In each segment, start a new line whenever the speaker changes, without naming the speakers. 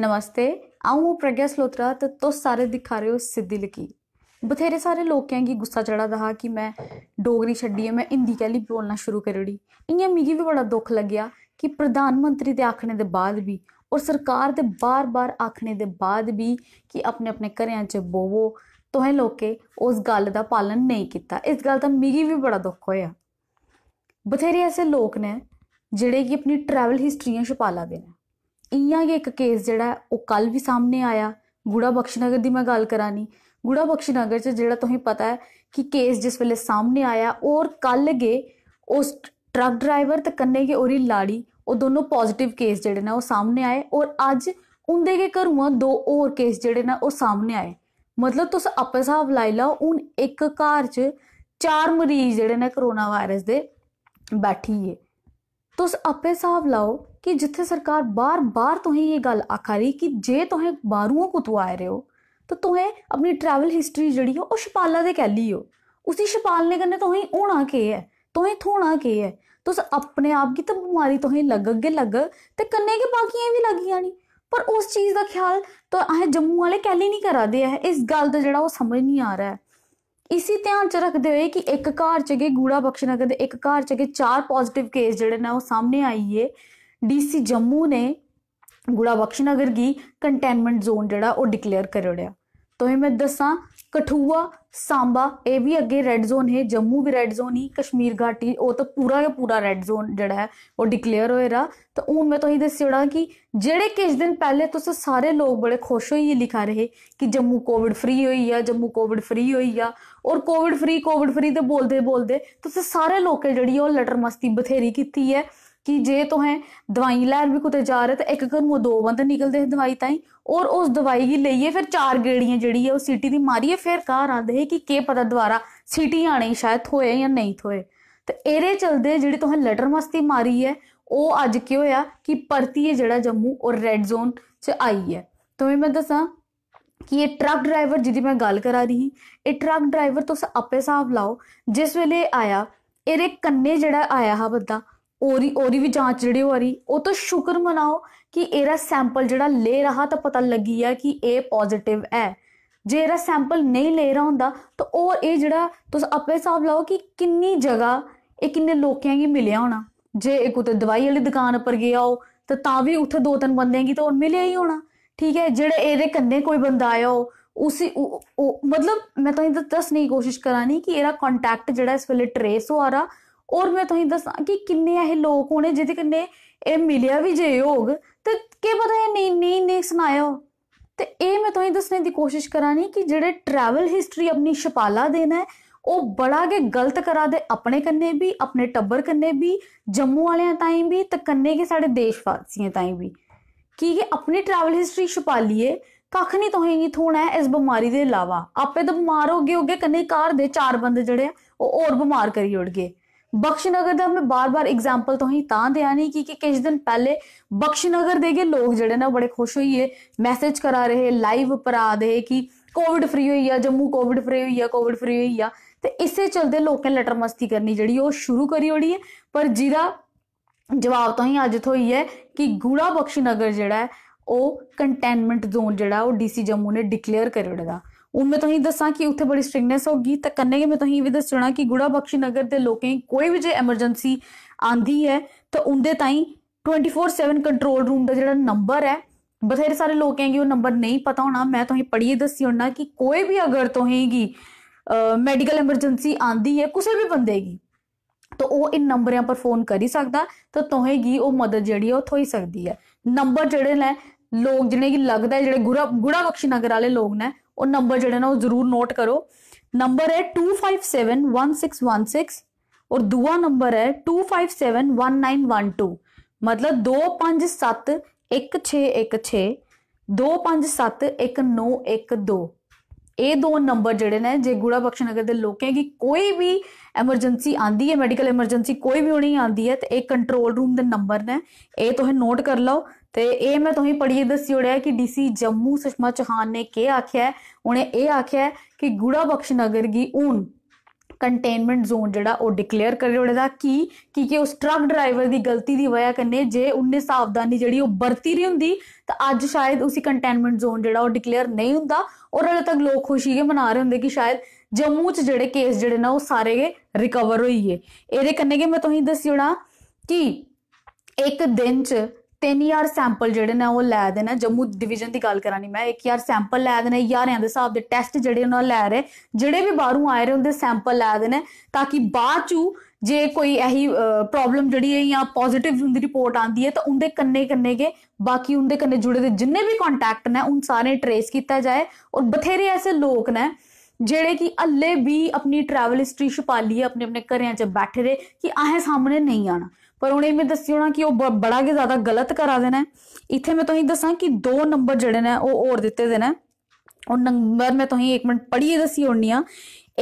नमस्ते आऊं हूं प्रज्ञा सलोत्रा तो तुस सारे दिखा रहे हो सिद्धि लकीर बथेरे सारे लोकें गी गुस्सा चढ़ा दा हा कि मैं डोगरी छड्डियै मैं हिंदी कैली बोलना शुरू करी ओड़ी इ'यां मिगी बी बड़ा दुख लग्गेआ कि प्रधानमंत्री दे आखने दे बाद बी और सरकार दे बार बार आखने दे बाद बी कि अपने अपने घरें च बोवो तुसें लोकें उस गल्ल दा पालन नेईं कीता इस गल्ल दा मिगी बी बड़ा दुख होएआ बथेरे ऐसे लोक न जेह्ड़े कि अपनी ट्रैवल हिस्ट्रियां छपाला दे न ਇਆਂ ਹੀ ਇੱਕ ਕੇਸ ਜਿਹੜਾ ਉਹ ਕੱਲ ਵੀ ਸਾਹਮਣੇ ਆਇਆ ਗੁੜਾ ਬਖਸ਼ਨਗਰ ਦੀ ਮੈਂ ਗੱਲ ਕਰਾਨੀ ਗੁੜਾ ਬਖਸ਼ਨਗਰ 'ਚ ਜਿਹੜਾ ਤੁਹਾਨੂੰ ਪਤਾ ਹੈ ਕਿ ਕੇਸ ਜਿਸ ਵੇਲੇ ਸਾਹਮਣੇ ਆਇਆ ਔਰ ਕੱਲ ਗਏ ਉਸ ਟਰੱਕ ਡਰਾਈਵਰ ਤੇ ਕੰਨੇ ਕੇ ਔਰੀ ਲਾੜੀ ਉਹ ਦੋਨੋਂ ਪੋਜ਼ਿਟਿਵ ਕੇਸ ਜਿਹੜੇ ਨੇ ਉਹ ਸਾਹਮਣੇ ਆਏ ਔਰ ਅੱਜ ਉਹਦੇ ਕੇ ਘਰੋਂ ਦੋ ਹੋਰ ਕੇਸ ਜਿਹੜੇ ਨੇ ਉਹ ਸਾਹਮਣੇ ਆਏ ਮਤਲਬ ਤੁਸੀਂ ਆਪੇ ਹਿਸਾਬ ਲਾਈ ਲਓ ਉਹ ਇੱਕ ਘਰ 'ਚ ਚਾਰ ਮਰੀਜ਼ ਜਿਹੜੇ ਨੇ ਕਰੋਨਾ ਵਾਇਰਸ ਦੇ ਬੈਠੀ ਏ ਤੁਸੀਂ ਆਪੇ ਹਿਸਾਬ ਲਾਓ ਕਿ ਜਿੱਥੇ ਸਰਕਾਰ ਬਾਰ-ਬਾਰ ਤੋਂ ਹੀ ਇਹ ਗੱਲ ਆਖਾ ਰਹੀ ਕਿ ਜੇ ਤੁਸੀਂ ਕੋ ਤੋਂ ਆਏ ਰਹੇ ਹੋ ਤਾਂ ਤੁਸੀਂ ਆਪਣੀ ਟਰੈਵਲ ਹਿਸਟਰੀ ਜਿਹੜੀ ਹੈ ਉਹ ਸ਼ਪਾਲਾ ਦੇ ਕਹਿ ਲਈਓ ਹੋ ਉਸੇ ਸ਼ਪਾਲ ਨੇ ਕਰਨੇ ਤੁਸੀਂ ਹੋਣਾ ਕੀ ਹੈ ਤੁਸੀਂ ਥੋਣਾ ਕੀ ਹੈ ਤੁਸੀਂ ਆਪਣੇ ਆਪ ਕੀ ਤਾਂ ਬਿਮਾਰੀ ਤੁਸੀਂ ਲੱਗ ਅੱਗੇ ਲੱਗ ਤੇ ਕੰਨੇ ਕੇ ਬਾਕੀਆਂ ਵੀ ਲੱਗੀਆਂ ਨਹੀਂ ਪਰ ਉਸ ਚੀਜ਼ ਦਾ ਖਿਆਲ ਤਾਂ ਆਹ ਜੰਮੂ ਵਾਲੇ ਕਹਿਲੀ ਨਹੀਂ ਕਰਾਦੇ ਆ ਇਸ ਗੱਲ ਦਾ ਜਿਹੜਾ ਉਹ ਸਮਝ ਨਹੀਂ ਆ ਰਿਹਾ ਹੈ ਇਸੀ ਧਿਆਨ ਚ ਰੱਖਦੇ ਹੋਏ ਕਿ ਇੱਕ ਘਰ ਚ ਗਏ ਗੂੜਾ ਬਖਸ਼ਣਾ ਦੇ ਇੱਕ ਘਰ ਚ ਚਾਰ ਪੋਜ਼ਿਟਿਵ ਕੇਸ ਜਿਹੜੇ ਨੇ ਉਹ ਸਾਹਮਣੇ ਆਈਏ ਡੀਸੀ ਜੰਮੂ ਨੇ ਗੁੜਾ ਬਖਸ਼ਨਗਰ ਦੀ ਕੰਟੇਨਮੈਂਟ ਜ਼ੋਨ ਜਿਹੜਾ ਉਹ ਡਿਕਲੇਅਰ ਕਰ ਰਿਹਾ ਤੋਂ ਇਹ ਮੈਂ ਦੱਸਾਂ ਕਠੂਆ ਸਾਂਬਾ ਇਹ ਵੀ ਅੱਗੇ ਰੈੱਡ ਜ਼ੋਨ ਹੈ ਜੰਮੂ ਵੀ ਰੈੱਡ ਜ਼ੋਨ ਹੀ ਕਸ਼ਮੀਰ ਘਾਟੀ ਉਹ ਤਾਂ ਪੂਰਾ ਦਾ ਪੂਰਾ ਰੈੱਡ ਜ਼ੋਨ ਜਿਹੜਾ ਹੈ ਉਹ ਡਿਕਲੇਅਰ ਹੋਇਆ ਤਾਂ ਉਹ ਮੈਂ ਤੁਹਾਨੂੰ ਦੱਸਿਓੜਾ ਕਿ ਜਿਹੜੇ ਕਿਸ ਦਿਨ ਪਹਿਲੇ ਤੁਸੀਂ ਸਾਰੇ ਲੋਕ ਬੜੇ ਖੁਸ਼ ਹੋਈ ਲਿਖਾ ਰਹੇ ਕਿ ਜੰਮੂ ਕੋਵਿਡ ਫ੍ਰੀ ਹੋਈ ਆ ਜੰਮੂ ਕੋਵਿਡ ਫ੍ਰੀ ਹੋਈ ਆ ਔਰ ਕੋਵਿਡ ਫ੍ਰੀ ਕੋਵਿਡ ਫ੍ਰੀ ਤੇ ਬੋਲਦੇ ਬੋਲਦੇ ਤੁਸੀਂ ਸਾਰੇ ਲੋਕ ਜਿਹੜੀ ਉਹ ਲਟਰ ਮਸਤੀ ਬਥੇਰੀ ਕੀਤੀ ਹੈ ਕਿ ਜੇ ਹੈ ਦਵਾਈ ਲੈਣ ਵੀ ਕੁਤੇ ਜਾ ਰਹੇ ਤਾਂ ਇੱਕ ਮੋ ਦੋ ਬੰਦ ਨਿਕਲਦੇ ਦਵਾਈ ਤਾਈ ਔਰ ਉਸ ਦਵਾਈ ਹੀ ਲਈਏ ਫਿਰ ਚਾਰ ਗੇੜੀਆਂ ਜਿਹੜੀ ਹੈ ਉਹ ਸਿਟੀ ਦੀ ਮਾਰੀਏ ਫਿਰ ਘਰ ਆਂਦੇ ਹੈ ਕਿ ਕੀ ਪਤਾ ਦੁਆਰਾ ਸਿਟੀ ਆਣੀ ਸ਼ਾਇਦ ਹੋਏ ਜਾਂ ਨਹੀਂ ਹੋਏ ਤੇ ਇਹਦੇ ਚਲਦੇ ਜਿਹੜੀ ਤੁਸੀਂ ਲਟਰ ਮਸਤੀ ਮਾਰੀ ਹੈ ਉਹ ਅੱਜ ਕੀ ਹੋਇਆ ਕਿ ਪਰਤੀ ਹੈ ਜਿਹੜਾ ਜੰਮੂ ਔਰ ਰੈੱਡ ਜ਼ੋਨ 'ਚ ਆਈ ਹੈ ਤੁਮੇ ਮੈਂ ਦੱਸਾਂ ਕਿ ਇਹ ਟਰੱਕ ਡਰਾਈਵਰ ਜਿਹਦੀ ਮੈਂ ਗੱਲ ਕਰਾ ਰਹੀ ਇਹ ਟਰੱਕ ਡਰਾਈਵਰ ਤੁਸੀਂ ਆਪੇ ਸਾਹਬ ਲਾਓ ਜਿਸ ਵੇਲੇ ਆਇਆ ਇਹਦੇ ਕੰਨੇ ਜਿਹੜਾ ਆਇਆ ਹਾ ਬੰਦਾ ਉਰੀ ਉਰੀ ਵੀ ਜਾਂਚ ਜਿਹੜੀ ਹੋ ਰਹੀ ਉਹ ਤਾਂ ਸ਼ੁਕਰ ਮਨਾਓ ਕਿ ਇਹਦਾ ਸੈਂਪਲ ਜਿਹੜਾ ਲੈ ਰਹਾ ਤਾਂ ਪਤਾ ਲੱਗੀ ਆ ਕਿ ਇਹ ਪੋਜ਼ਿਟਿਵ ਹੈ ਜੇ ਇਹਦਾ ਸੈਂਪਲ ਨਹੀਂ ਲੈ ਰਹਾ ਹੁੰਦਾ ਤਾਂ ਉਹ ਇਹ ਜਿਹੜਾ ਤੁਸੀਂ ਆਪੇ ਹਿਸਾਬ ਲਾਓ ਕਿ ਕਿੰਨੀ ਜਗ੍ਹਾ ਇਹ ਕਿੰਨੇ ਲੋਕਾਂ ਕੀ ਮਿਲਿਆ ਹੋਣਾ ਜੇ ਇਹ ਕੋਤੇ ਦਵਾਈ ਵਾਲੀ ਦੁਕਾਨ ਪਰ ਗਿਆ ਹੋ ਤਾਂ ਤਾਂ ਵੀ ਉੱਥੇ ਦੋ ਤਿੰਨ ਬੰਦਿਆਂ ਕੀ ਤਾਂ ਉਹ ਮਿਲਿਆ ਹੀ ਹੋਣਾ ਠੀਕ ਹੈ ਜਿਹੜੇ ਇਹਦੇ ਕੰਨੇ ਕੋਈ ਬੰਦਾ ਆਇਆ ਹੋ ਉਸੇ ਮਤਲਬ ਮੈਂ ਤਾਂ ਇਹ ਦੱਸਣ ਦੀ ਕੋਸ਼ਿਸ਼ ਕਰਾਨੀ ਕਿ ਇਹਦਾ ਕੰਟੈਕਟ ਜਿਹੜਾ ਇਸ ਵੇਲੇ ਟਰੇਸ ਹੋ ਆ ਔਰ ਮੈਂ ਤੁਹਾਨੂੰ ਦੱਸਾਂ ਕਿ ਕਿੰਨੇ ਇਹ ਲੋਕ ਹੋਣੇ ਜਿਹਦੇ ਕੰਨੇ ਇਹ ਮਿਲਿਆ ਵੀ ਜੇ ਹੋਗ ਤੇ ਕੀ ਪਤਾ ਇਹ ਨਹੀਂ ਨਹੀਂ ਨਹੀਂ ਸੁਣਾਇਓ ਤੇ ਇਹ ਮੈਂ ਤੁਹਾਨੂੰ ਦੱਸਣ ਦੀ ਕੋਸ਼ਿਸ਼ ਕਰਾਂਗੀ ਕਿ ਜਿਹੜੇ ਟਰੈਵਲ ਹਿਸਟਰੀ ਆਪਣੀ ਛਪਾਲਾ ਦੇਣਾ ਉਹ ਬੜਾ ਕੇ ਗਲਤ ਕਰਾ ਦੇ ਆਪਣੇ ਕੰਨੇ ਵੀ ਆਪਣੇ ਟੱਬਰ ਕੰਨੇ ਵੀ ਜੰਮੂ ਵਾਲਿਆਂ ਤਾਈਂ ਵੀ ਤੇ ਕੰਨੇ ਕੇ ਸਾਡੇ ਦੇਸ਼ ਵਾਸੀਆਂ ਤਾਈਂ ਵੀ ਕੀ ਇਹ ਆਪਣੀ ਟਰੈਵਲ ਹਿਸਟਰੀ ਛਪਾ ਲਈਏ ਕੱਖ ਨਹੀਂ ਤੋਹੇਗੀ ਥੋਣਾ ਇਸ ਬਿਮਾਰੀ ਦੇ ਇਲਾਵਾ ਆਪੇ ਤਾਂ ਬਿਮਾਰ ਹੋ ਗਏ ਹੋਗੇ ਕੰਨੇ ਕਾਰ ਦੇ ਚਾਰ ਬੰਦੇ ਜਿਹੜੇ ਉਹ ਹੋਰ ਬਿਮਾਰ ਕਰੀ ਉੜ ਗਏ ਬਖਸ਼ਨਗਰ ਦਾ ਮੈਂ ਬਾਰ-ਬਾਰ ਐਗਜ਼ਾਮਪਲ ਤੋਂ ਹੀ ਤਾਂ ਦਿਆ ਨਹੀਂ ਕਿ ਕਿ ਕਿਸ ਦਿਨ ਪਹਿਲੇ ਬਖਸ਼ਨਗਰ ਦੇਗੇ ਲੋਕ ਜਿਹੜੇ ਨਾ ਬੜੇ ਖੁਸ਼ ਹੋਈਏ ਮੈਸੇਜ ਕਰਾ ਰਹੇ ਲਾਈਵ ਆ ਦੇ ਕਿ ਕੋਵਿਡ ਫ੍ਰੀ ਹੋਈ ਆ ਜੰਮੂ ਕੋਵਿਡ ਫ੍ਰੀ ਹੋਈ ਆ ਕੋਵਿਡ ਫ੍ਰੀ ਹੋਈ ਆ ਤੇ ਇਸੇ ਚਲਦੇ ਲੋਕਾਂ ਲੈਟਰ ਮਸਤੀ ਕਰਨੀ ਜਿਹੜੀ ਉਹ ਸ਼ੁਰੂ ਕਰੀ ਹੋਣੀ ਹੈ ਪਰ ਜਿਹਦਾ ਜਵਾਬ ਤੋਂ ਹੀ ਅੱਜ ਤੋਂ ਹੀ ਹੈ ਕਿ ਗੂੜਾ ਬਖਸ਼ਨਗਰ ਜਿਹੜਾ ਹੈ ਉਹ ਕੰਟੇਨਮੈਂਟ ਜ਼ੋਨ ਜਿਹੜਾ ਉਹ ਡੀਸੀ ਜੰਮੂ ਨੇ ਡਿਕਲੇਅਰ ਕਰ ਉਹਦਾ ਉਹ ਮੈਂ ਤੁਹਾਨੂੰ ਦੱਸਾਂ ਕਿ ਉੱਥੇ ਬੜੀ ਸਟ੍ਰਿੰਗਨੈਸ ਹੋਗੀ ਤਾਂ ਕੰਨੇ ਮੈਂ ਤੁਹਾਨੂੰ ਵੀ ਦੱਸਣਾ ਕਿ ਗੁੜਾ ਬਖਸ਼ੀ ਨਗਰ ਦੇ ਲੋਕਾਂ ਕੋਈ ਵੀ ਜੇ ਐਮਰਜੈਂਸੀ ਆਂਦੀ ਹੈ ਤਾਂ ਉਹਦੇ ਤਾਈਂ 24/7 ਕੰਟਰੋਲ ਰੂਮ ਦਾ ਜਿਹੜਾ ਨੰਬਰ ਹੈ ਬਥੇਰੇ ਸਾਰੇ ਲੋਕ ਹੈਗੇ ਉਹ ਨੰਬਰ ਨਹੀਂ ਪਤਾ ਹੋਣਾ ਮੈਂ ਤੁਹਾਨੂੰ ਪੜ੍ਹੀ ਦੱਸੀ ਹੋਣਾ ਕਿ ਕੋਈ ਵੀ ਅਗਰ ਤੋਹੇਗੀ ਮੈਡੀਕਲ ਐਮਰਜੈਂਸੀ ਆਂਦੀ ਹੈ ਕਿਸੇ ਵੀ ਬੰਦੇ ਦੀ ਤਾਂ ਉਹ ਇਨ ਨੰਬਰਾਂ ਪਰ ਫੋਨ ਕਰ ਹੀ ਸਕਦਾ ਤਾਂ ਤੋਹੇਗੀ ਉਹ ਮਦਦ ਜਿਹੜੀ ਉਹ ਥੋਈ ਸਕਦੀ ਹੈ ਨੰਬਰ ਜਿਹੜੇ ਨੇ ਲੋਕ ਜਿਹਨੇ ਕਿ ਲੱਗਦਾ ਜਿਹੜੇ ਗੁਰਾ ਗੁੜਾ ਬਖਸ਼ੀ ਨਗਰ ਵਾਲੇ ਲੋਕ ਨੇ ਉਹ ਨੰਬਰ ਜਿਹੜੇ ਨਾ ਉਹ ਜ਼ਰੂਰ ਨੋਟ ਕਰੋ ਨੰਬਰ ਹੈ 2571616 ਔਰ ਦੂਆ ਨੰਬਰ ਹੈ 2571912 ਮਤਲਬ 2571616 2571912 ਇਹ ਦੋ ਨੰਬਰ ਜਿਹੜੇ ਨੇ ਜੇ ਗੁੜਾ ਬਖਸ਼ ਨਗਰ ਦੇ ਲੋਕਾਂ ਕੀ ਕੋਈ ਵੀ ਐਮਰਜੈਂਸੀ ਆਂਦੀ ਹੈ ਮੈਡੀਕਲ ਐਮਰਜੈਂਸੀ ਕੋਈ ਵੀ ਹੋਣੀ ਆਂਦੀ ਹੈ ਤੇ ਇਹ ਕੰਟਰੋਲ ਰੂਮ ਦੇ ਨੰਬਰ ਨੇ ਇਹ ਤੁਸੀਂ ਨੋਟ ਕਰ ਲਓ ਤੇ ਇਹ ਮੈਂ ਤੁਹੀਂ ਪੜ੍ਹੀਏ ਦੱਸੀ ਉੜਿਆ ਕਿ ਡੀਸੀ ਜੰਮੂ ਸੁਸ਼ਮਾ ਚੌਹਾਨ ਨੇ ਕੀ ਆਖਿਆ ਉਹਨੇ ਇਹ ਆਖਿਆ ਕਿ ਗੁੜਾ ਬਖਸ਼ ਨਗਰ ਦੀ ਊਨ ਕੰਟੇਨਮੈਂਟ ਜ਼ੋਨ ਜਿਹੜਾ ਉਹ ਡਿਕਲੇਅਰ ਰਿਹਾ ਉਹਦਾ ਕੀ ਕਿ ਕਿ ਉਸ ਟਰੱਕ ਡਰਾਈਵਰ ਦੀ ਗਲਤੀ ਦੀ ਵਜ੍ਹਾ ਕਰਨੇ ਜੇ ਉਹਨੇ ਸਾਵਧਾਨੀ ਜਿਹੜੀ ਉਹ ਵਰਤੀ ਰਹੀ ਹੁੰਦੀ ਤਾਂ ਅੱਜ ਸ਼ਾਇਦ ਉਸੇ ਕੰਟੇਨਮੈਂਟ ਜ਼ੋਨ ਜਿਹੜਾ ਉਹ ਡਿਕਲੇਅਰ ਨਹੀਂ ਹੁੰਦਾ ਔਰ ਹਲੇ ਤੱਕ ਲੋਕ ਖੁਸ਼ੀ ਕੇ ਮਨਾ ਰਹੇ ਹੁੰਦੇ ਕਿ ਸ਼ਾਇਦ ਜੰਮੂ 'ਚ ਜਿਹੜੇ ਕੇਸ ਜਿਹੜੇ ਨਾ ਉਹ ਸਾਰੇ ਰਿਕਵਰ ਹੋਈਏ ਇਹਦੇ ਕੰਨੇ ਕਿ ਮੈਂ ਤੁਹਾਨੂੰ ਦੱਸਿਉਣਾ ਕਿ ਇੱਕ ਦਿਨ 'ਚ ਤਿੰਨ ਯਾਰ ਸੈਂਪਲ ਜਿਹੜੇ ਨੇ ਉਹ ਲੈ ਦੇਣਾ ਜੰਮੂ ਡਿਵੀਜ਼ਨ ਦੀ ਗੱਲ ਨਹੀਂ ਮੈਂ ਇੱਕ ਯਾਰ ਸੈਂਪਲ ਲੈ ਦੇਣਾ ਯਾਰਿਆਂ ਦੇ ਹਿਸਾਬ ਦੇ ਟੈਸਟ ਜਿਹੜੇ ਉਹਨਾਂ ਲੈ ਰਹੇ ਜਿਹੜੇ ਵੀ ਬਾਹਰੋਂ ਆਏ ਰਹੇ ਉਹਦੇ ਸੈਂਪਲ ਲੈ ਦੇਣਾ ਤਾਂ ਕਿ ਬਾਅਦ ਚੂ ਜੇ ਕੋਈ ਇਹੀ ਪ੍ਰੋਬਲਮ ਜਿਹੜੀ ਹੈ ਜਾਂ ਪੋਜ਼ਿਟਿਵ ਦੀ ਰਿਪੋਰਟ ਆਂਦੀ ਹੈ ਤਾਂ ਉਹਦੇ ਕੰਨੇ ਕੰਨੇ ਕੇ ਬਾਕੀ ਉਹਦੇ ਕੰਨੇ ਜੁੜੇ ਦੇ ਜਿੰਨੇ ਵੀ ਕੰਟੈਕਟ ਨੇ ਉਹਨਾਂ ਸਾਰੇ ਟਰੇਸ ਕੀਤਾ ਜਾਏ ਔਰ ਬਥੇਰੇ ਐਸੇ ਲੋਕ ਨੇ ਜਿਹੜੇ ਕਿ ਅੱਲੇ ਵੀ ਆਪਣੀ ਟਰੈਵਲ ਹਿਸਟਰੀ ਛਪਾ ਲਈ ਆਪਣੇ ਆਪਣੇ ਘਰਿਆਂ 'ਚ ਬੈਠੇ ਰਹੇ ਕਿ ਆਹੇ ਸਾਹਮਣੇ ਨਹੀਂ ਆਣਾ ਪਰ ਹੁਣ ਇਹ ਮੈਂ ਦੱਸੀ ਹੋਣਾ ਕਿ ਉਹ ਬੜਾ ਕੇ ਜ਼ਿਆਦਾ ਗਲਤ ਕਰਾ ਦੇਣਾ ਇੱਥੇ ਮੈਂ ਤੁਹਾਨੂੰ ਦੱਸਾਂ ਕਿ ਦੋ ਨੰਬਰ ਜਿਹੜੇ ਨੇ ਉਹ ਹੋਰ ਦਿੱਤੇ ਦੇਣਾ ਉਹ ਨੰਬਰ ਮੈਂ ਤੁਹਾਨੂੰ ਇੱਕ ਮਿੰਟ ਪੜ੍ਹੀਏ ਦੱਸੀ ਹੋਣੀ ਆ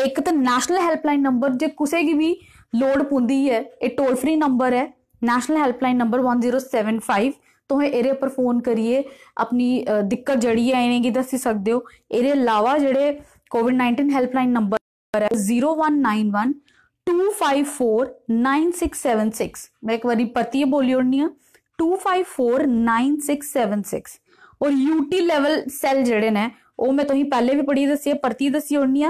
ਇੱਕ ਤਾਂ ਨੈਸ਼ਨਲ ਹੈਲਪਲਾਈਨ ਨੰਬਰ ਜੇ ਕਿਸੇ ਕੀ ਵੀ ਲੋੜ ਪੁੰਦੀ ਹੈ ਇਹ ਟੋਲ ਫ੍ਰੀ ਨੰਬਰ ਹੈ ਨੈਸ਼ਨਲ ਹੈਲਪਲਾਈਨ ਨੰਬਰ 1075 ਤੁਸੀਂ ਇਹਦੇ ਉੱਪਰ ਫੋਨ ਕਰੀਏ ਆਪਣੀ ਦਿੱਕਤ ਜੜੀ ਹੈ ਇਹਨੇ ਕੀ ਦੱਸ ਸਕਦੇ ਹੋ ਇਹਦੇ ਇਲਾਵਾ ਜਿਹੜੇ ਕੋਵਿਡ-19 ਹੈਲਪਲਾਈਨ ਨੰਬਰ ਹੈ 0191 two five four nine six seven six मैं एक बार पति बोली ओड़नी two five four nine six seven six और यूटी लेवल सैल जेह्ड़े न ओह् में तुसें पहले भी पढ़ी दसी है परती दसी ओड़नी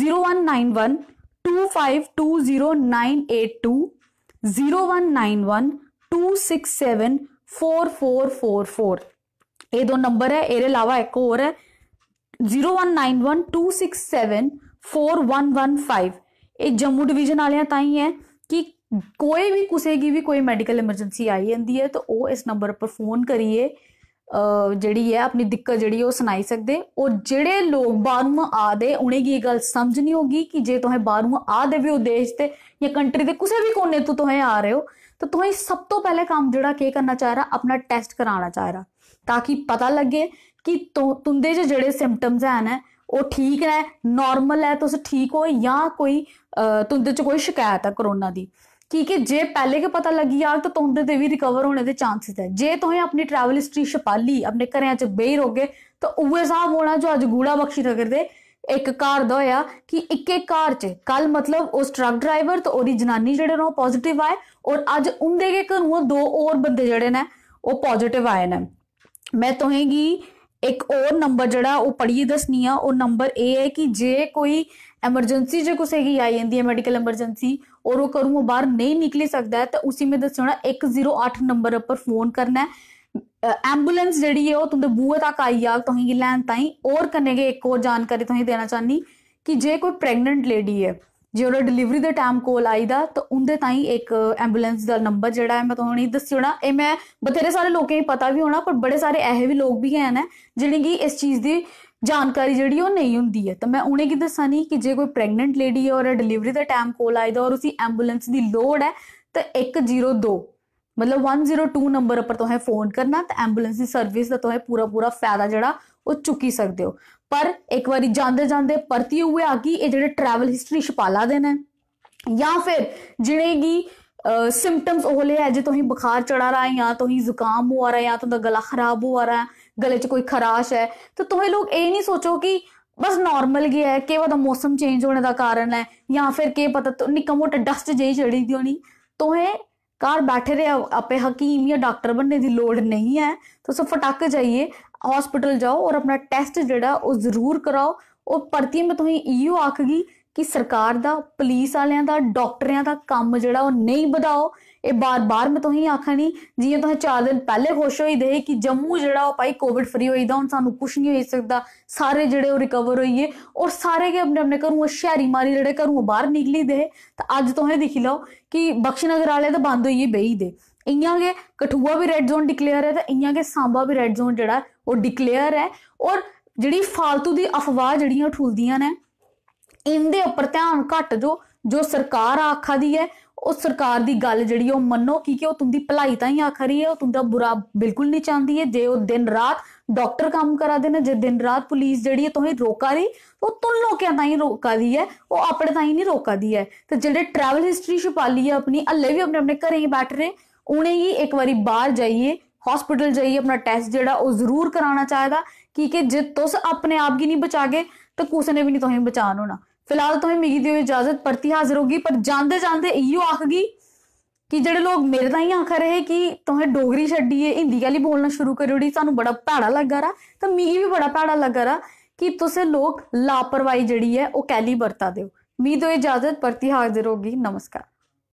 zero one nine one two five two zero nine eight two zero one nine one two six seven four four four four ये दो नंबर है एह्दे अलावा एक और है zero one nine one two six seven four one one five ਇਹ Jammu division ਵਾਲਿਆਂ ਤਾਂ ਹੀ ਹੈ ਕਿ ਕੋਈ ਵੀ ਕਿਸੇ ਦੀ ਵੀ ਕੋਈ ਮੈਡੀਕਲ ਐਮਰਜੈਂਸੀ ਆਈ ਜਾਂਦੀ ਹੈ ਤਾਂ ਉਹ ਇਸ ਨੰਬਰ ਉੱਪਰ ਫੋਨ ਕਰੀਏ ਜਿਹੜੀ ਹੈ ਆਪਣੀ ਦਿੱਕਤ ਜਿਹੜੀ ਉਹ ਸੁਣਾਈ ਸਕਦੇ ਉਹ ਜਿਹੜੇ ਲੋਕ ਬਾਹਰੋਂ ਆਦੇ ਉਹਨੇ ਕੀ ਗੱਲ ਸਮਝ ਨਹੀਂ ਹੋਗੀ ਕਿ ਜੇ ਤੁਸੀਂ ਬਾਹਰੋਂ ਆਦੇ ਵੀ ਉਦੇਸ਼ ਤੇ ਜਾਂ ਕੰਟਰੀ ਦੇ ਕਿਸੇ ਵੀ ਕੋਨੇ ਤੋਂ ਤੁਸੀਂ ਆ ਰਹੇ ਹੋ ਤਾਂ ਤੁਸੀਂ ਸਭ ਤੋਂ ਪਹਿਲੇ ਕੰਮ ਜਿਹੜਾ ਕੀ ਕਰਨਾ ਚਾਹ ਰਹਾ ਆਪਣਾ ਟੈਸਟ ਕਰਾਉਣਾ ਚਾਹ ਰਹਾ ਤਾਂ ਕਿ ਪਤਾ ਲੱਗੇ ਕਿ ਤੁੰਦੇ ਜਿਹੜੇ ਸਿੰਪਟਮਸ ਹਨ ਉਹ ਠੀਕ ਹੈ ਨਾਰਮਲ ਹੈ ਤੁਸੀਂ ਠੀਕ ਹੋ ਜਾਂ ਕੋਈ ਤੁੰਦੇ ਚ ਕੋਈ ਸ਼ਿਕਾਇਤ ਹੈ ਕਰੋਨਾ ਦੀ ਕੀ ਕਿ ਜੇ ਪਹਿਲੇ ਕੇ ਪਤਾ ਲੱਗੀ ਆ ਤਾਂ ਤੁੰਦੇ ਦੇ ਵੀ ਰਿਕਵਰ ਹੋਣੇ ਦੇ ਚਾਂਸਸ ਹੈ ਜੇ ਤੁਸੀਂ ਆਪਣੀ ਟਰੈਵਲ ਹਿਸਟਰੀ ਛਪਾਲੀ ਆਪਣੇ ਘਰਿਆਂ ਚ ਬੇਹਰ ਰੋਗੇ ਤਾਂ ਉਹੇ ਸਾਹ ਹੋਣਾ ਜੋ ਅੱਜ ਗੂੜਾ ਬਖਸ਼ੀ ਰਗਰ ਦੇ ਇੱਕ ਕਾਰ ਦਾ ਹੋਇਆ ਕਿ ਇੱਕ ਇੱਕ ਕਾਰ ਚ ਕੱਲ ਮਤਲਬ ਉਸ ਟਰੱਕ ਡਰਾਈਵਰ ਤੇ ਉਹਦੀ ਜਨਾਨੀ ਜਿਹੜੇ ਨੇ ਪੋਜ਼ਿਟਿਵ ਆਏ ਔਰ ਅੱਜ ਉਹਦੇ ਕੇ ਘਰੋਂ ਦੋ ਹੋਰ ਬੰਦੇ ਜਿਹੜੇ ਨੇ ਉਹ ਪੋਜ਼ਿਟਿਵ ਆਏ ਨੇ ਮੈਂ ਤੁਹੇਗੀ ਇੱਕ ਹੋਰ ਨੰਬਰ ਜਿਹੜਾ ਉਹ ਪੜ੍ਹੀ ਦੱਸਨੀ ਆ ਉਹ ਨੰਬਰ ਇਹ ਹੈ ਕਿ ਜੇ ਕੋਈ ਐਮਰਜੈਂਸੀ ਜੇ ਕਿਸੇ ਦੀ ਆਈ ਜਾਂਦੀ ਹੈ ਮੈਡੀਕਲ ਐਮਰਜੈਂਸੀ ਔਰ ਉਹ ਕਰੂ ਉਹ ਬਾਹਰ ਨਹੀਂ ਨਿਕਲ ਸਕਦਾ ਹੈ ਤਾਂ ਉਸੇ ਮੇ ਦੱਸਣਾ 108 ਨੰਬਰ ਉੱਪਰ ਫੋਨ ਕਰਨਾ ਹੈ ਐਂਬੂਲੈਂਸ ਜਿਹੜੀ ਹੈ ਉਹ ਤੁਹਾਡੇ ਬੂਹੇ ਤੱਕ ਆਈ ਆ ਤੁਸੀਂ ਲੈਣ ਤਾਈਂ ਔਰ ਕਨੇਗੇ ਇੱਕ ਹੋਰ ਜਾਣਕਾਰੀ ਤੁਸੀਂ ਦੇਣਾ ਚਾਹਨੀ ਕਿ ਜੇ ਕੋਈ ਪ੍ਰੈਗਨੈਂਟ ਲੇਡੀ ਹੈ ਜੇ ਉਹਨਾਂ ਡਿਲੀਵਰੀ ਦੇ ਟਾਈਮ ਕੋਲ ਆਈਦਾ ਤਾਂ ਉਹਦੇ ਹੀ ਇੱਕ ਐਂਬੂਲੈਂਸ ਦਾ ਨੰਬਰ ਜਿਹੜਾ ਹੈ ਮੈਂ ਤੁਹਾਨੂੰ ਨਹੀਂ ਦੱਸਿਓ ਇਹ ਮੈਂ ਬਥੇਰੇ ਸਾਰੇ ਲੋਕਾਂ ਨੂੰ ਪਤਾ ਵੀ ਹੋਣਾ ਪਰ ਬੜੇ ਸਾਰੇ ਇਹੋ ਵੀ ਲੋਕ ਵੀ ਹੈ ਨਾ ਜਿਹੜੇ ਕਿ ਇਸ ਚੀਜ਼ ਦੀ ਜਾਣਕਾਰੀ ਜਿਹੜੀ ਉਹ ਨਹੀਂ ਹੁੰਦੀ ਹੈ ਤਾਂ ਮੈਂ ਉਹਨੇ ਕੀ ਦੱਸਣੀ ਕਿ ਜੇ ਕੋਈ ਪ੍ਰੈਗਨੈਂਟ ਲੇਡੀ ਹੈ ਔਰ ਡਿਲੀਵਰੀ ਦਾ ਟਾਈਮ ਕੋਲ ਆਈਦਾ ਔਰ ਉਸੀ ਐਂਬੂਲੈਂਸ ਦੀ ਲੋੜ ਹੈ ਤਾਂ 102 ਮਤਲਬ 102 ਨੰਬਰ ਉੱਪਰ ਤੁਸੀਂ ਫੋਨ ਕਰਨਾ ਤਾਂ ਐਂਬੂਲੈਂਸ ਦੀ ਸਰਵਿਸ ਦਾ ਤੁਸੀਂ ਪੂਰਾ ਪੂਰਾ ਫਾਇਦਾ ਜਿਹੜਾ ਉਹ ਚੁੱਕੀ ਸਕਦੇ ਹੋ ਪਰ ਇੱਕ ਵਾਰੀ ਜਾਂਦੇ ਜਾਂਦੇ ਪਰਤੀ ਹੋਏ ਆ ਕਿ ਇਹ ਜਿਹੜੇ ਟਰੈਵਲ ਹਿਸਟਰੀ ਛਪਾਲਾ ਦੇਣਾ ਜਾਂ ਫਿਰ ਜਿਹੜੇ ਕੀ ਸਿੰਪਟਮਸ ਉਹ ਲੈ ਜੇ ਤੁਸੀਂ ਬੁਖਾਰ ਚੜਾ ਰਹਾ ਹੈ ਜਾਂ ਤੁਸੀਂ ਜ਼ੁਕਾਮ ਹੋ ਰਿਹਾ ਹੈ ਜਾਂ ਤੁਹਾਡਾ ਗਲਾ ਖਰਾਬ ਹੋ ਰਿਹਾ ਹੈ ਗਲੇ 'ਚ ਕੋਈ ਖਰਾਸ਼ ਹੈ ਤਾਂ ਤੁਸੀਂ ਲੋਕ ਇਹ ਨਹੀਂ ਸੋਚੋ ਕਿ ਬਸ ਨਾਰਮਲ ਗਿਆ ਹੈ ਕਿ ਉਹਦਾ ਮੌਸਮ ਚੇਂਜ ਹੋਣ ਦਾ ਕਾਰਨ ਹੈ ਜਾਂ ਫਿਰ ਕੀ ਪਤਾ ਨਿੱਕਾ ਮੋਟਾ ਡਸਟ ਜਿਹੀ ਚੜੀ ਦੀ ਹੋਣੀ ਤੁਸੀਂ ਕਾਰ ਬੈਠੇ ਰਹੇ ਆਪੇ ਹਕੀਮ ਜਾਂ ਡਾਕਟਰ ਬਣਨੇ ਦੀ ਲੋੜ ਨਹੀਂ ਹੈ ਤੁਸੀਂ सब ਜਾਈਏ ਹਸਪੀਟਲ ਜਾਓ ਔਰ ਆਪਣਾ ਟੈਸਟ ਜਿਹੜਾ ਉਹ ਜ਼ਰੂਰ ਕਰਾਓ ਉਹ ਪਰਤੀ ਮੈਂ ਤੁਹਾਨੂੰ ਇਹੋ ਆਖਗੀ ਕਿ ਸਰਕਾਰ ਦਾ ਪੁਲਿਸ ਵਾਲਿਆਂ ਦਾ ਡਾਕਟਰਿਆਂ ਦਾ ਕੰਮ ਜਿਹੜਾ ਉਹ ਨਹੀਂ ਵਧਾਓ ਇਹ ਬਾਰ-ਬਾਰ ਮੈਂ ਤੁਹਾਨੂੰ ਆਖਣੀ ਜਿਵੇਂ ਤੁਸੀਂ 4 ਦਿਨ ਪਹਿਲੇ ਖੁਸ਼ ਹੋਈ ਦੇ ਕਿ ਜੰਮੂ ਜਿਹੜਾ ਉਹ ਭਾਈ ਕੋਵਿਡ ਫਰੀ ਹੋਈ ਦਾ ਹੁਣ ਸਾਨੂੰ ਕੁਝ ਨਹੀਂ ਹੋਈ ਸਕਦਾ ਸਾਰੇ ਜਿਹੜੇ ਉਹ ਰਿਕਵਰ ਹੋਈਏ ਔਰ ਸਾਰੇ ਕੇ ਆਪਣੇ ਆਪਣੇ ਘਰੋਂ ਸ਼ਹਿਰੀ ਮਾਰੀ ਜਿਹੜੇ ਘਰੋਂ ਬਾਹਰ ਨਿਕਲੀ ਦੇ ਤਾਂ ਅੱਜ ਤੋਂ ਇਹ ਦੇਖ ਲਓ ਕਿ ਬਖਸ਼ਨਗਰ ਵਾਲੇ ਤਾਂ ਬੰਦ ਹੋਈਏ ਬਈ ਦੇ ਇੰਨਾਂ ਕੇ ਕਠੂਆ ਵੀ ਰੈੱਡ ਜ਼ੋਨ ਡਿਕਲੇਅਰ ਹੈ ਤਾਂ ਇੰਨਾਂ ਕੇ ਸਾਂਬਾ ਵੀ ਰੈੱਡ ਜ਼ੋਨ ਜਿਹੜਾ ਉਹ ਡਿਕਲੇਅਰ ਹੈ ਔਰ ਜਿਹੜੀ ਫਾਲਤੂ ਦੀ ਅਫਵਾਹ ਜਿਹੜੀਆਂ ਠੁਲਦੀਆਂ ਨੇ ਇੰਦੇ ਉੱਪਰ ਧਿਆਨ ਘੱਟ ਦਿਓ ਜੋ ਸਰਕਾਰ ਆਖਾ ਦੀ ਹੈ ਉਹ ਸਰਕਾਰ ਦੀ ਗੱਲ ਜਿਹੜੀ ਉਹ ਮੰਨੋ ਕਿ ਕਿ ਉਹ ਤੁੰਦੀ ਭਲਾਈ ਤਾਂ ਹੀ ਆਖ ਰਹੀ ਹੈ ਉਹ ਤੁੰਦਾ ਬੁਰਾ ਬਿਲਕੁਲ ਨਹੀਂ ਚਾਹਦੀ ਹੈ ਜੇ ਉਹ ਦਿਨ ਰਾਤ ਡਾਕਟਰ ਕੰਮ ਕਰਾਦੇ ਨੇ ਜੇ ਦਿਨ ਰਾਤ ਪੁਲਿਸ ਜਿਹੜੀ ਹੈ ਤੁਹੇ ਰੋਕਾ ਰਹੀ ਉਹ ਤੁੰ ਲੋਕਾਂ ਤਾਂ ਹੀ ਰੋਕਾ ਦੀ ਹੈ ਉਹ ਆਪਣੇ ਤਾਂ ਹੀ ਨਹੀਂ ਰੋਕਾ ਦੀ ਹੈ ਤੇ ਜਿਹੜੇ ਟਰੈਵਲ ਹਿਸਟਰੀ ਛੁਪਾ ਲਈ ਹੈ ਆਪਣੀ ਅੱਲੇ ਵੀ ਆਪਣੇ ਆਪਣੇ ਘਰੇ ਹੀ ਬੈਠ ਰਹੇ ਉਹਨੇ ਹੀ ਇੱਕ ਵਾਰੀ ਬਾਹਰ ਜਾਈਏ ਹਸਪੀਟਲ ਜਾਈਏ ਆਪਣਾ ਟੈਸਟ ਜਿਹੜਾ ਉਹ ਜ਼ਰੂਰ ਕਰਾਉਣਾ ਚਾਹੀਦਾ ਕਿ ਕਿ ਜੇ ਤੁਸੀਂ ਆਪਣੇ ਆਪ ਕੀ ਨਹੀਂ ਬਚਾਗੇ ਤਾਂ ਕਿਸੇ ਨੇ ਵੀ ਨਹੀਂ ਤੁਹਾਨੂੰ ਬਚਾਣ ਹੋਣਾ ਫਿਲਹਾਲ ਤੁਸੀਂ ਮਿਗੀ ਦੀ ਇਜਾਜ਼ਤ ਪਰਤੀ ਹਾਜ਼ਰ ਹੋਗੀ ਪਰ ਜਾਂਦੇ ਜਾਂਦੇ ਇਹੋ ਆਖਗੀ ਕਿ ਜਿਹੜੇ ਲੋਕ ਮੇਰੇ ਤਾਂ ਹੀ ਆਖ ਰਹੇ ਕਿ ਤੁਸੀਂ ਡੋਗਰੀ ਛੱਡੀਏ ਹਿੰਦੀ ਗੱਲੀ ਬੋਲਣਾ ਸ਼ੁਰੂ ਕਰੋੜੀ ਸਾਨੂੰ ਬੜਾ ਭਾੜਾ ਲੱਗਾ ਰਾ ਤਾਂ ਮਿਗੀ ਵੀ ਬੜਾ ਭਾੜਾ ਲੱਗਾ ਰਾ ਕਿ ਤੁਸੀਂ ਲੋਕ ਲਾਪਰਵਾਹੀ ਜਿਹੜੀ ਹੈ ਉਹ ਕੈਲੀ ਵਰਤਾ ਦਿਓ ਮੀ ਤੋਂ ਇਜਾਜ਼ਤ ਪਰਤੀ ਹਾਜ਼ਰ ਹੋਗੀ ਨਮਸਕਾਰ